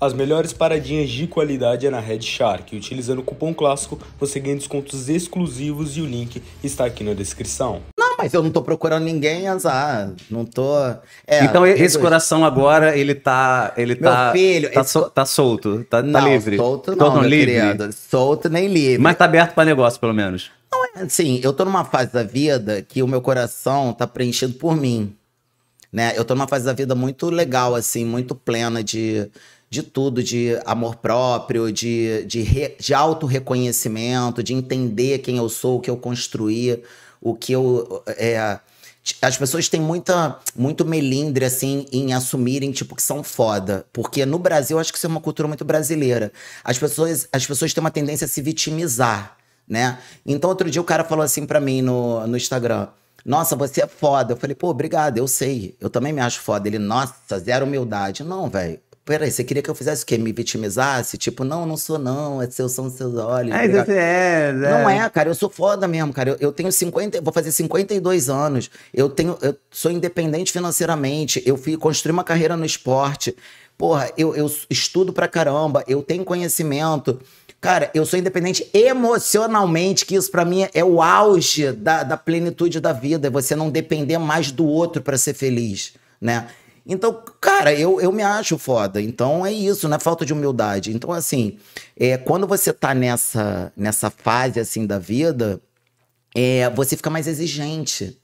As melhores paradinhas de qualidade é na Red Shark. Utilizando o cupom clássico, você ganha descontos exclusivos e o link está aqui na descrição. Não, mas eu não tô procurando ninguém, azar. Não tô. É, então esse coração agora, ele tá. Ele meu tá. Filho, tá, esse... so, tá solto. Tá, tá não, tá livre. Solto não, não livre. Criado, solto nem livre. Mas tá aberto para negócio, pelo menos. Não é assim, eu tô numa fase da vida que o meu coração tá preenchido por mim. Né? Eu tô numa fase da vida muito legal, assim, muito plena de de tudo, de amor próprio, de, de, de auto-reconhecimento, de entender quem eu sou, o que eu construí, o que eu. É, as pessoas têm muita, muito melindre, assim, em assumirem, tipo, que são foda. Porque no Brasil, eu acho que isso é uma cultura muito brasileira. As pessoas, as pessoas têm uma tendência a se vitimizar, né? Então, outro dia, o cara falou assim para mim no, no Instagram. Nossa, você é foda. Eu falei, pô, obrigado, eu sei. Eu também me acho foda. Ele, nossa, zero humildade. Não, velho. Peraí, você queria que eu fizesse o quê? Me vitimizasse? Tipo, não, não sou não, é seu, são seus olhos. É, você é, é, Não né? é, cara, eu sou foda mesmo, cara. Eu, eu, tenho 50, vou fazer 52 anos. Eu tenho, eu sou independente financeiramente. Eu fui construir uma carreira no esporte. Porra, eu, eu estudo pra caramba, eu tenho conhecimento. Cara, eu sou independente emocionalmente, que isso para mim é o auge da, da plenitude da vida. É você não depender mais do outro para ser feliz, né? Então, cara, eu, eu me acho foda. Então é isso, não é falta de humildade. Então, assim, é, quando você tá nessa, nessa fase assim da vida, é, você fica mais exigente.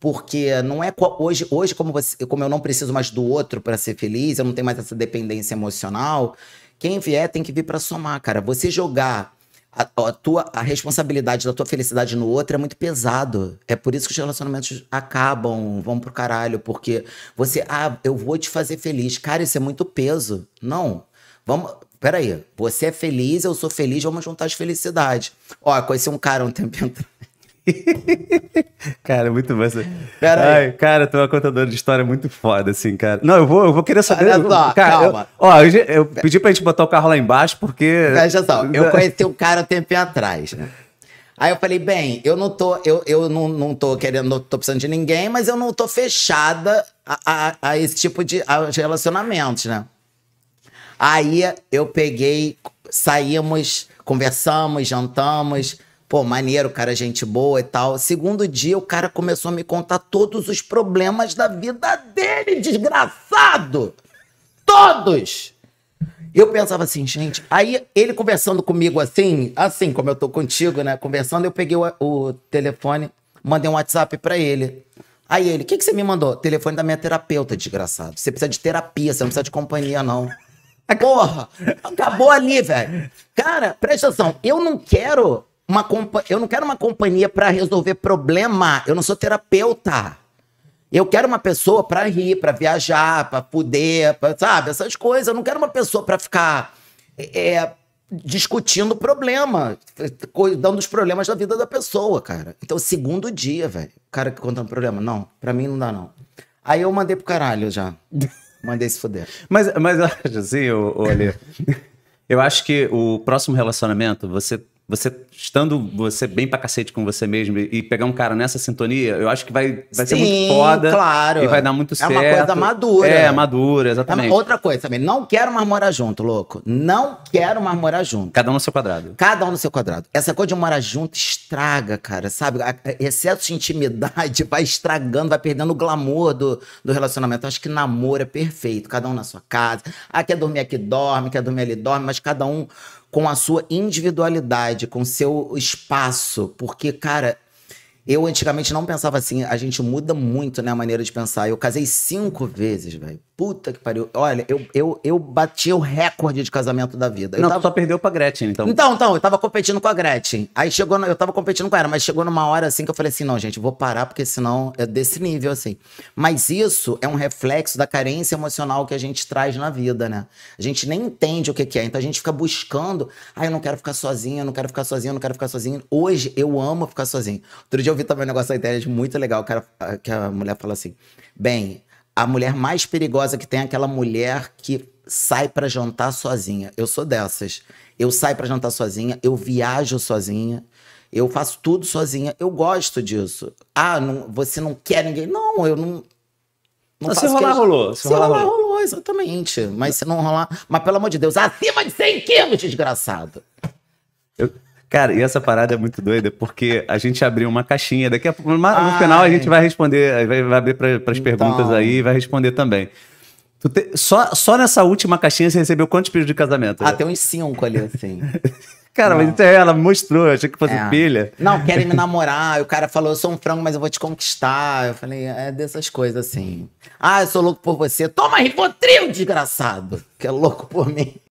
Porque não é hoje, hoje como, você, como eu não preciso mais do outro para ser feliz, eu não tenho mais essa dependência emocional. Quem vier tem que vir para somar, cara. Você jogar a, a, tua, a responsabilidade da tua felicidade no outro é muito pesado. É por isso que os relacionamentos acabam, vão pro caralho, porque você, ah, eu vou te fazer feliz. Cara, isso é muito peso. Não. Vamos. Peraí, você é feliz, eu sou feliz, vamos juntar as felicidades. Ó, conheci um cara um tempo atrás. cara, muito mais. Pera aí. Ai, cara, tu é uma contadora de história muito foda, assim, cara. Não, eu vou, eu vou querer saber. Olha só, cara, calma. Eu, ó, eu, eu pedi pra gente botar o carro lá embaixo, porque. Veja só, eu conheci um cara um tempo atrás, né? Aí eu falei, bem, eu não tô, eu, eu não, não tô querendo, não tô precisando de ninguém, mas eu não tô fechada a, a, a esse tipo de relacionamentos, né? Aí eu peguei, saímos, conversamos, jantamos. Pô, maneiro, cara, gente boa e tal. Segundo dia, o cara começou a me contar todos os problemas da vida dele, desgraçado! Todos! Eu pensava assim, gente. Aí ele conversando comigo assim, assim como eu tô contigo, né? Conversando, eu peguei o, o telefone, mandei um WhatsApp para ele. Aí ele, o que, que você me mandou? Telefone da minha terapeuta, desgraçado. Você precisa de terapia, você não precisa de companhia, não. Porra, acabou ali, velho. Cara, presta atenção, eu não quero uma compa... eu não quero uma companhia para resolver problema. Eu não sou terapeuta. Eu quero uma pessoa para rir, para viajar, para poder, pra, sabe? Essas coisas. Eu não quero uma pessoa para ficar é, é, discutindo problema, cuidando dos problemas da vida da pessoa, cara. Então, segundo dia, velho. O cara que conta um problema. Não, para mim não dá, não. Aí eu mandei pro caralho já. Mandei se fuder. mas, mas assim, olha. eu acho que o próximo relacionamento, você, você estando você bem pra cacete com você mesmo e pegar um cara nessa sintonia, eu acho que vai, vai Sim, ser muito foda. claro. E vai dar muito certo. É uma coisa madura. É, madura, exatamente. É outra coisa também, não quero mais morar junto, louco. Não quero mais morar junto. Cada um no seu quadrado. Cada um no seu quadrado. Essa coisa de morar junto estraga, cara, sabe? Excesso de intimidade vai estragando, vai perdendo o glamour do, do relacionamento. Eu acho que namoro é perfeito, cada um na sua casa. Ah, quer dormir aqui, dorme, quer dormir ali, dorme, mas cada um com a sua individualidade, com seu seu espaço, porque, cara, eu antigamente não pensava assim, a gente muda muito, né, a maneira de pensar. Eu casei cinco vezes, velho. Puta que pariu. Olha, eu, eu, eu bati o recorde de casamento da vida. Eu não, tava... só perdeu pra Gretchen, então. Então, então, eu tava competindo com a Gretchen. Aí chegou, no... eu tava competindo com ela, mas chegou numa hora assim que eu falei assim, não, gente, vou parar porque senão é desse nível assim. Mas isso é um reflexo da carência emocional que a gente traz na vida, né? A gente nem entende o que, que é, então a gente fica buscando, ah, eu não quero ficar sozinho, eu não quero ficar sozinho, eu não quero ficar sozinho. Hoje eu amo ficar sozinho. Outro dia eu vi também um negócio da internet muito legal, que a mulher fala assim, bem, a mulher mais perigosa que tem é aquela mulher que sai para jantar sozinha. Eu sou dessas. Eu saio para jantar sozinha, eu viajo sozinha, eu faço tudo sozinha. Eu gosto disso. Ah, não, você não quer ninguém? Não, eu não. Não, ah, se rolar, que... rolou. Se, se rolar, rolar, rolou. rolou, exatamente. Mas se não rolar. Mas pelo amor de Deus, acima de 100 quilos, desgraçado. Eu, Cara, e essa parada é muito doida, porque a gente abriu uma caixinha. Daqui a, no ah, final a é. gente vai responder, vai, abrir para as então. perguntas aí e vai responder também. Te, só, só nessa última caixinha você recebeu quantos pedidos de casamento? Ah, tem uns cinco ali, assim. Cara, não. mas então ela mostrou, achei que fosse é. pilha. Não, querem me namorar. o cara falou, eu sou um frango, mas eu vou te conquistar. Eu falei, é dessas coisas assim. Ah, eu sou louco por você. Toma Rivotril, desgraçado. Que é louco por mim.